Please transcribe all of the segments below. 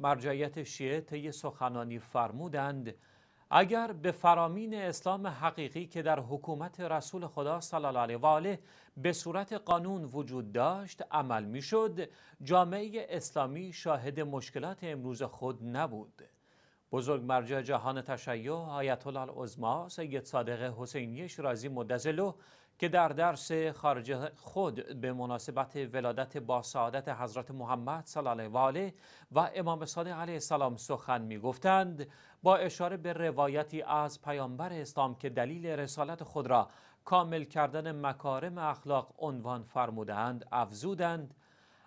مرجعیت شیعه طی سخنانی فرمودند اگر به فرامین اسلام حقیقی که در حکومت رسول خدا صلی الله علیه و آله به صورت قانون وجود داشت عمل میشد جامعه اسلامی شاهد مشکلات امروز خود نبود بزرگ مرجع جهان تشیع آیت الله العظما سید صادق حسینی شیرازی مدظله که در درس خارج خود به مناسبت ولادت با سعادت حضرت محمد صلی الله و و امام صادق علیه السلام سخن می گفتند با اشاره به روایتی از پیامبر اسلام که دلیل رسالت خود را کامل کردن مکارم اخلاق عنوان فرمودند افزودند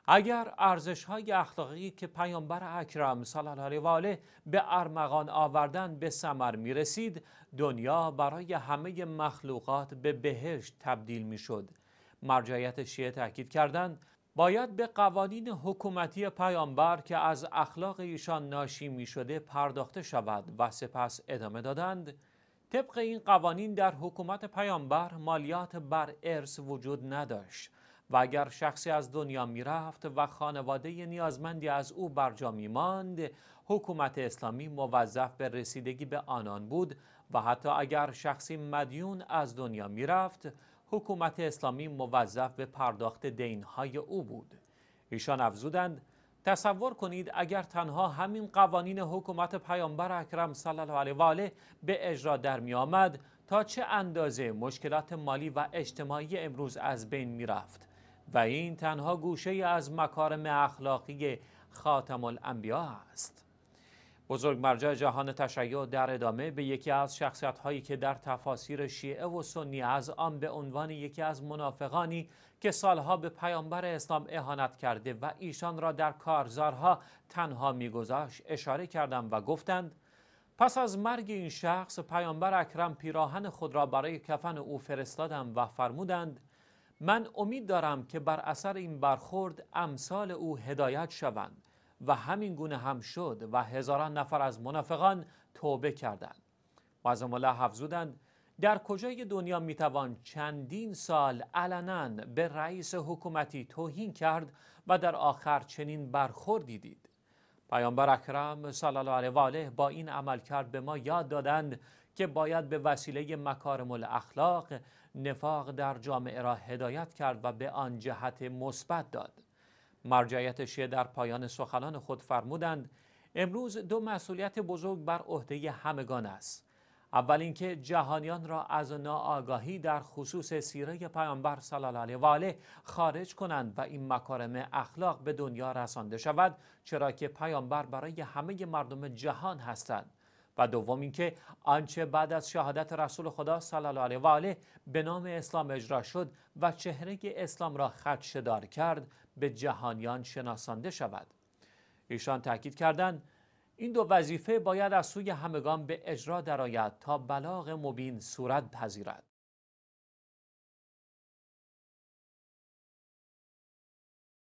اگر ارزش های اخلاقی که پیامبر اکرم صلی الله علیه و آله به ارمغان آوردن به ثمر می رسید دنیا برای همه مخلوقات به بهشت تبدیل می شد مرجعیت شیعه تاکید کردند باید به قوانین حکومتی پیامبر که از اخلاق ایشان ناشی می شده پرداخته شود و سپس ادامه دادند طبق این قوانین در حکومت پیامبر مالیات بر ارث وجود نداشت و اگر شخصی از دنیا میرفت و خانواده نیازمندی از او برجا میماند حکومت اسلامی موظف به رسیدگی به آنان بود و حتی اگر شخصی مدیون از دنیا میرفت حکومت اسلامی موظف به پرداخت دینهای او بود ایشان افزودند تصور کنید اگر تنها همین قوانین حکومت پیامبر اکرم صلی الله علیه و آله به اجرا در می آمد تا چه اندازه مشکلات مالی و اجتماعی امروز از بین می رفت و این تنها گوشه از مکارم اخلاقی خاتم الانبیا است بزرگ مرجع جهان تشیع در ادامه به یکی از شخصیت هایی که در تفاسیر شیعه و سنی از آن به عنوان یکی از منافقانی که سالها به پیامبر اسلام اهانت کرده و ایشان را در کارزارها تنها میگذاشت اشاره کردند و گفتند پس از مرگ این شخص پیامبر اکرم پیراهن خود را برای کفن او فرستادند و فرمودند من امید دارم که بر اثر این برخورد امثال او هدایت شوند و همین گونه هم شد و هزاران نفر از منافقان توبه کردند از الله حفظودند در کجای دنیا میتوان چندین سال علنا به رئیس حکومتی توهین کرد و در آخر چنین برخوردی دید پیامبر اکرم صلی الله علیه و آله با این عمل کرد به ما یاد دادند که باید به وسیله مکارم الاخلاق نفاق در جامعه را هدایت کرد و به آن جهت مثبت داد مرجعیت شیعه در پایان سخنان خود فرمودند امروز دو مسئولیت بزرگ بر عهده همگان است اول اینکه جهانیان را از ناآگاهی در خصوص سیره پیامبر صلی الله علیه و آله خارج کنند و این مکارم اخلاق به دنیا رسانده شود چرا که پیامبر برای همه مردم جهان هستند و دوم اینکه آنچه بعد از شهادت رسول خدا صلی الله علیه و آله به نام اسلام اجرا شد و چهره اسلام را خدشدار کرد به جهانیان شناسانده شود ایشان تاکید کردند این دو وظیفه باید از سوی همگان به اجرا درآید تا بلاغ مبین صورت پذیرد